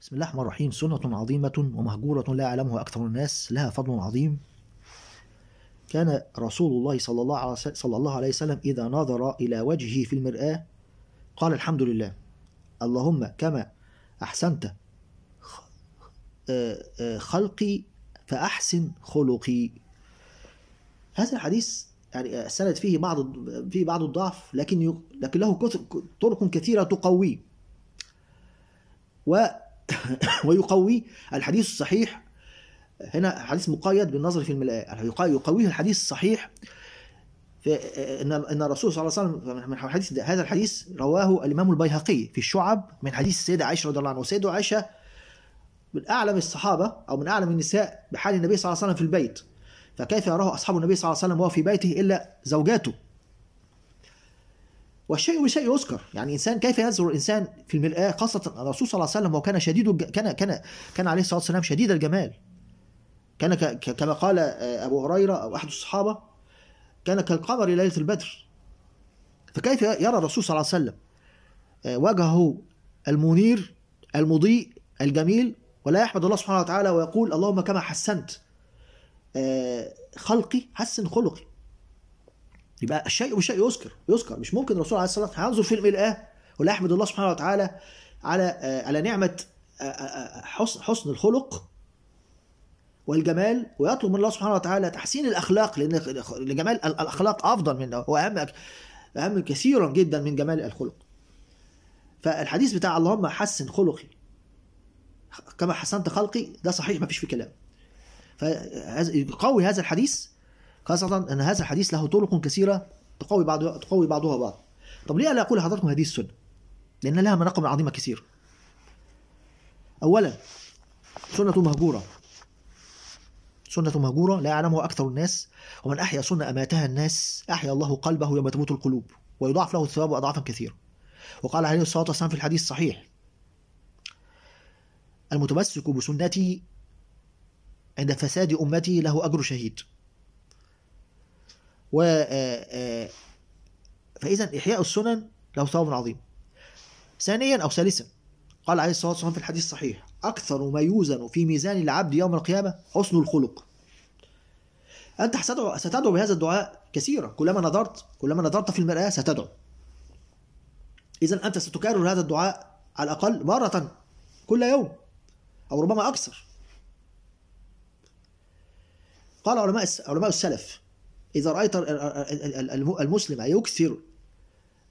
بسم الله الرحمن الرحيم سنة عظيمة ومهجورة لا يعلمها أكثر الناس لها فضل عظيم كان رسول الله صلى الله صلى الله عليه وسلم إذا نظر إلى وجهه في المرآة قال الحمد لله اللهم كما أحسنت خلقي فأحسن خلقي هذا الحديث يعني السند فيه بعض فيه بعض الضعف لكن لكن له طرق كثيرة تقويه ويقوي الحديث الصحيح هنا حديث مقيد بالنظر في الملاءة يقويه الحديث الصحيح ان ان الرسول صلى الله عليه وسلم من حديث هذا الحديث رواه الامام البيهقي في الشعب من حديث السيده عائشه رضي الله عنها والسيده عائشه من اعلم الصحابه او من اعلم النساء بحال النبي صلى الله عليه وسلم في البيت فكيف يراه اصحاب النبي صلى الله عليه وسلم وهو في بيته الا زوجاته والشيء بشيء يذكر يعني انسان كيف يزر الانسان في المرآة خاصة الرسول صلى الله عليه وسلم وكان شديد الج... كان كان كان عليه الصلاة والسلام شديد الجمال كان ك... كما قال آه، أبو هريرة أو أحد الصحابة كان كالقمر ليلة البدر فكيف يرى الرسول صلى الله عليه وسلم آه، وجهه المنير المضيء الجميل ولا يحمد الله سبحانه وتعالى ويقول اللهم كما حسنت آه، خلقي حسن خلقي يبقى الشيء بشيء يذكر يذكر مش ممكن الرسول عليه الصلاه والسلام هينظر في ايه ولا احمد الله سبحانه وتعالى على آه، على نعمه آه، آه، حسن حسن الخلق والجمال ويطلب من الله سبحانه وتعالى تحسين الاخلاق لان جمال الاخلاق افضل من هو اهم اهم كثيرا جدا من جمال الخلق فالحديث بتاع اللهم حسن خلقي كما حسنت خلقي ده صحيح ما فيش فيه كلام يقوي هذا الحديث خاصة أن هذا الحديث له طرق كثيرة تقوي بعض تقوي بعضها بعض طب ليه لا أقول لحضراتكم هذه السنة لأن لها مناقب عظيمة كثير أولا سنة مهجورة سنة مهجورة لا يعلمها أكثر الناس ومن أحيا سنة أماتها الناس أحيا الله قلبه يوم تموت القلوب ويضاعف له الثواب أضعافا كثيرة وقال عليه الصلاة والسلام في الحديث الصحيح المتمسك بسنتي عند فساد أمتي له أجر شهيد و آه، آه، فاذا احياء السنن له ثواب عظيم ثانيا او ثالثا قال عليه الصلاه والسلام في الحديث الصحيح اكثر ما يوزن في ميزان العبد يوم القيامه حسن الخلق انت ستدعو ستدعو بهذا الدعاء كثيرا كلما نظرت كلما نظرت في المراه ستدعو اذا انت ستكرر هذا الدعاء على الاقل مره كل يوم او ربما اكثر قال علماء علماء السلف إذا رأيت المسلم يكثر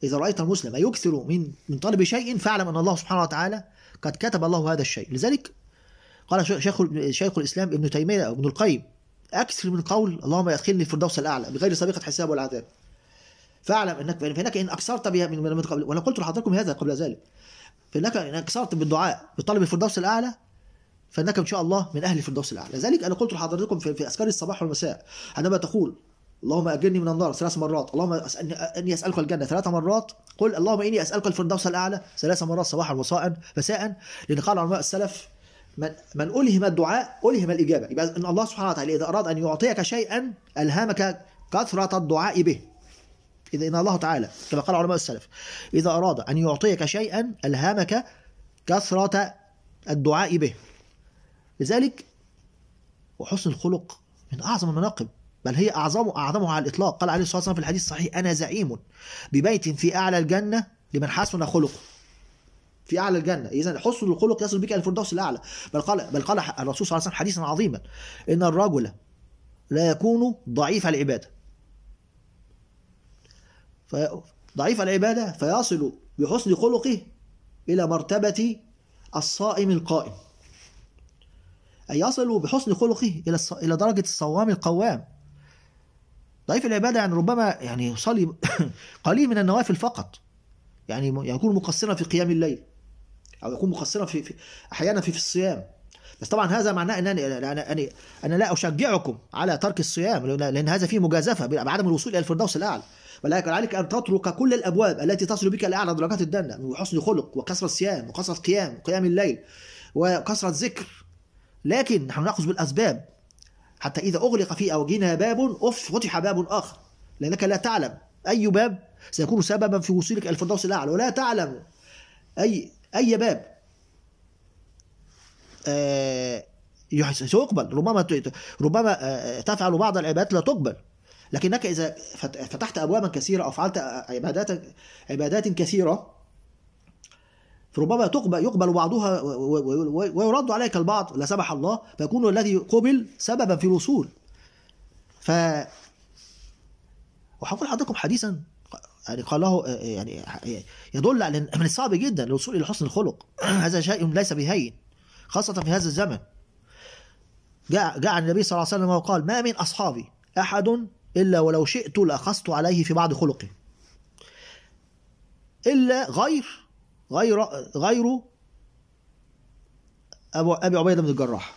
إذا رأيت المسلم يكثر من من طلب شيء فاعلم أن الله سبحانه وتعالى قد كتب الله هذا الشيء لذلك قال شيخ شيخ الإسلام ابن تيمية أو ابن القيم أكثر من قول اللهم أدخلني الفردوس الأعلى بغير سابقة حساب ولا عذاب فاعلم أنك فإنك إن أكثرت بها من قبل وأنا قلت لحضراتكم هذا قبل ذلك فإنك إن أكثرت بالدعاء بطلب الفردوس الأعلى فإنك إن شاء الله من أهل الفردوس الأعلى لذلك أنا قلت لحضراتكم في أذكار الصباح والمساء عندما تقول اللهم اجرني من النار ثلاث مرات اللهم اسالني اني اسالك الجنه ثلاث مرات قل اللهم اني اسالك الفردوس الاعلى ثلاث مرات صباحا ومساء مساء لان قال علماء السلف من من الهم الدعاء الهم الاجابه يبقى ان الله سبحانه وتعالى اذا اراد ان يعطيك شيئا الهمك كثره الدعاء به اذا ان الله تعالى كما قال علماء السلف اذا اراد ان يعطيك شيئا الهمك كثره الدعاء به لذلك وحسن الخلق من اعظم المناقب بل هي أعظم أعظمها على الإطلاق قال عليه الصلاة والسلام في الحديث الصحيح أنا زعيم ببيت في أعلى الجنة لمن حسن خلقه في اعلى الجنه اذا حسن الخلق يصل بك الى الفردوس الاعلى بل قال بل قال الرسول صلى الله عليه وسلم حديثا عظيما ان الرجل لا يكون ضعيف العباده ضعيف العباده فيصل بحسن خلقه الى مرتبه الصائم القائم اي يصل بحسن خلقه الى الى درجه الصوام القوام ضعيف العبادة يعني ربما يعني يصلي قليل من النوافل فقط يعني, يعني يكون مقصرا في قيام الليل أو يكون مقصرا في, في أحيانا في, في الصيام بس طبعا هذا معناه أنني أنا, أنا, أنا لا أشجعكم على ترك الصيام لأن هذا فيه مجازفة بعدم الوصول إلى الفردوس الأعلى ولكن عليك أن تترك كل الأبواب التي تصل بك إلى أعلى درجات الجنة من حسن خلق وكثرة الصيام وكثرة قيام وقيام الليل وكثرة ذكر لكن نحن نأخذ بالأسباب حتى إذا أغلق في أوجهنا باب فتح باب آخر لأنك لا تعلم أي باب سيكون سببا في وصولك إلى الفردوس الأعلى ولا تعلم أي أي باب آه سيقبل ربما ربما آه، آه، تفعل بعض العبادات لا تقبل لكنك إذا فتحت أبوابا كثيرة أو فعلت عبادات عبادات كثيرة فربما تقبل يقبل بعضها ويرد عليك البعض لا سمح الله فيكون الذي قبل سببا في الوصول ف وهقول لحضراتكم حديثا يعني قاله يعني يدل على من الصعب جدا الوصول الى حسن الخلق هذا شيء ليس بهين خاصه في هذا الزمن جاء جاء النبي صلى الله عليه وسلم وقال ما من اصحابي احد الا ولو شئت لاخذت عليه في بعض خلقه الا غير غير غيره أبو أبي عبيدة بن الجراح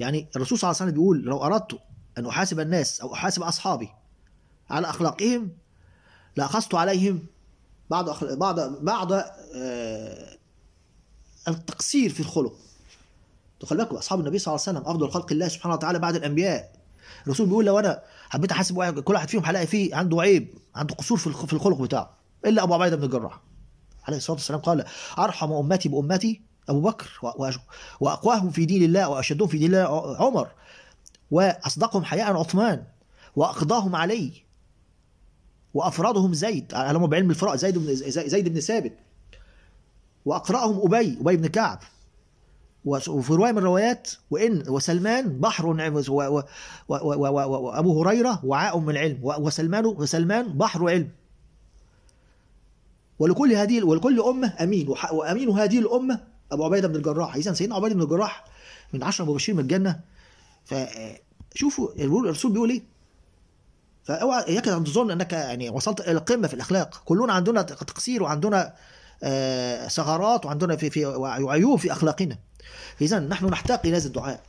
يعني الرسول صلى الله عليه وسلم بيقول لو أردت أن أحاسب الناس أو أحاسب أصحابي على أخلاقهم لأخذت عليهم بعض أخل... بعض بعض آه... التقصير في الخلق تخلي بالكم أصحاب النبي صلى الله عليه وسلم أفضل خلق الله سبحانه وتعالى بعد الأنبياء الرسول بيقول لو أنا حبيت أحاسب واحد كل واحد فيهم هلاقي فيه عنده عيب عنده قصور في الخلق بتاعه الا ابو عبيده بن الجراح عليه الصلاه والسلام قال ارحم امتي بامتي ابو بكر واقواهم في دين الله واشدهم في دين الله عمر واصدقهم حياء عثمان واقضاهم علي وافرادهم زيد علموا بعلم الفراء زيد بن زيد بن ثابت واقراهم ابي ابي بن كعب وفي رواية من الروايات وإن وسلمان بحر وأبو هريرة وعاء من العلم وسلمان وسلمان بحر علم ولكل هذه ولكل أمة أمين وأمين هذه الأمة أبو عبيدة بن الجراح إذا سيدنا عبيدة بن الجراح من عشرة مبشرين من الجنة فشوفوا الرسول بيقول إيه فاوعى اياك ان تظن انك يعني وصلت الى القمه في الاخلاق كلنا عندنا تقصير وعندنا آه، ثغرات وعندنا في في وعيوب في اخلاقنا إذا نحن نحتاق إلى هذا الدعاء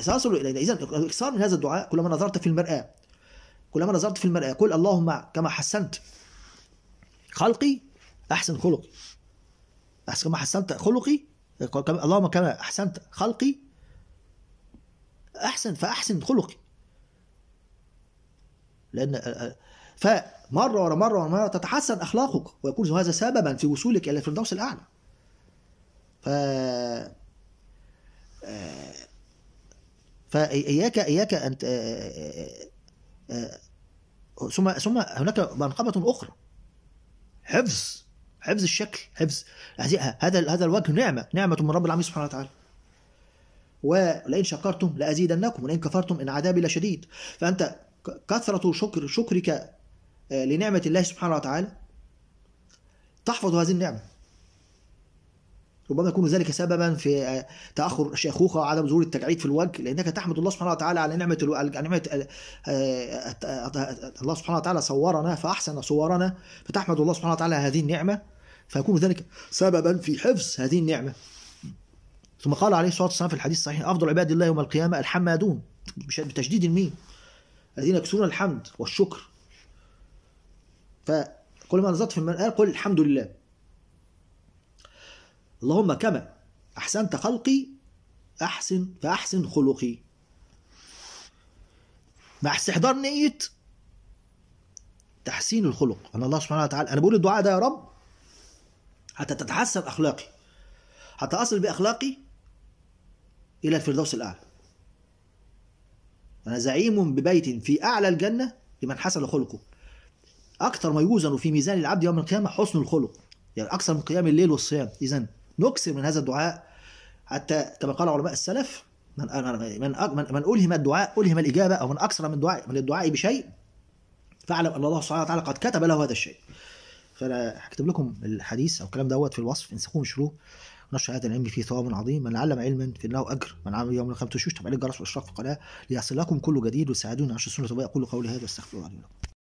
سأصل إلى إذا الإكثار من هذا الدعاء كلما نظرت في المرآة كلما نظرت في المرآة قل اللهم كما حسنت خلقي أحسن خلقي أحسن كما حسنت خلقي اللهم كما أحسنت خلقي أحسن فأحسن خلقي لأن آه، آه، فمرة ورا مرة ورا مرة تتحسن أخلاقك ويكون هذا سببا في وصولك إلى الفردوس الأعلى ف آه، فإياك إياك أن آه، آه، ثم ثم هناك منقبة أخرى حفظ حفظ الشكل حفظ هذا هذا الوجه نعمة نعمة من رب العالمين سبحانه وتعالى ولئن شكرتم لأزيدنكم ولئن كفرتم إن عذابي لشديد فأنت كثرة شكر شكرك لنعمة الله سبحانه وتعالى تحفظ هذه النعمة ربما يكون ذلك سببا في آه، تاخر شيخوخه وعدم ظهور التجعيد في الوجه لانك تحمد الله سبحانه وتعالى على نعمه الو... نعمه آه، آه، الله سبحانه وتعالى صورنا فاحسن صورنا فتحمد الله سبحانه وتعالى هذه النعمه فيكون ذلك سببا في حفظ هذه النعمه ثم قال عليه الصلاه والسلام في الحديث الصحيح افضل عباد الله يوم القيامه الحمادون بتشديد الميم الذين يكسرون الحمد والشكر فكل ما نزلت في المنقال قل الحمد لله اللهم كما أحسنت خلقي أحسن فأحسن خلقي مع استحضار نية تحسين الخلق أنا الله سبحانه وتعالى أنا بقول الدعاء ده يا رب حتى تتحسن أخلاقي حتى أصل بأخلاقي إلى الفردوس الأعلى أنا زعيم ببيت في أعلى الجنة لمن حسن خلقه أكثر ما يوزن في ميزان العبد يوم القيامة حسن الخلق يعني أكثر من قيام الليل والصيام إذن نكثر من هذا الدعاء حتى كما قال علماء السلف من من من الهم الدعاء الهم الاجابه او من اكثر من دعاء من الدعاء بشيء فاعلم ان الله سبحانه وتعالى قد كتب له هذا الشيء. فانا هكتب لكم الحديث او الكلام دوت في الوصف انسخوه وانشروه نشر هذا العلم فيه ثواب عظيم من علم علما فانه اجر من عمل يوم الخمس شوش تبع الجرس والاشراف في القناه ليصلكم كل جديد وساعدوني عشر سنه طبيعه اقول قولي هذا واستغفر الله لي ولكم.